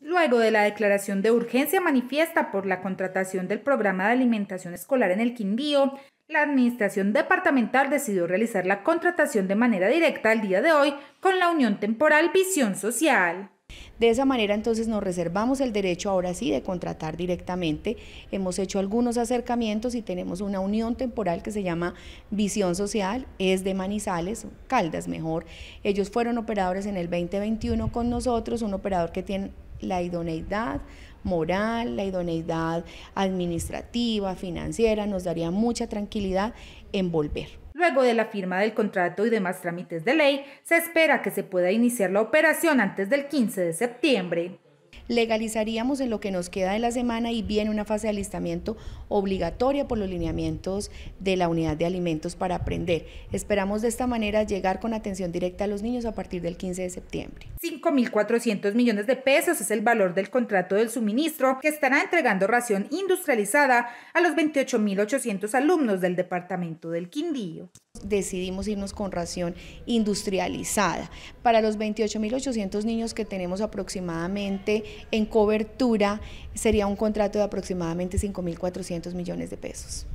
Luego de la declaración de urgencia manifiesta por la contratación del programa de alimentación escolar en el Quindío, la Administración Departamental decidió realizar la contratación de manera directa al día de hoy con la Unión Temporal Visión Social. De esa manera entonces nos reservamos el derecho ahora sí de contratar directamente. Hemos hecho algunos acercamientos y tenemos una unión temporal que se llama Visión Social, es de Manizales, Caldas mejor. Ellos fueron operadores en el 2021 con nosotros, un operador que tiene la idoneidad moral, la idoneidad administrativa, financiera, nos daría mucha tranquilidad en volver. Luego de la firma del contrato y demás trámites de ley, se espera que se pueda iniciar la operación antes del 15 de septiembre legalizaríamos en lo que nos queda de la semana y viene una fase de alistamiento obligatoria por los lineamientos de la unidad de alimentos para aprender. Esperamos de esta manera llegar con atención directa a los niños a partir del 15 de septiembre. 5.400 millones de pesos es el valor del contrato del suministro que estará entregando ración industrializada a los 28.800 alumnos del departamento del Quindío decidimos irnos con ración industrializada. Para los 28.800 niños que tenemos aproximadamente en cobertura sería un contrato de aproximadamente 5.400 millones de pesos.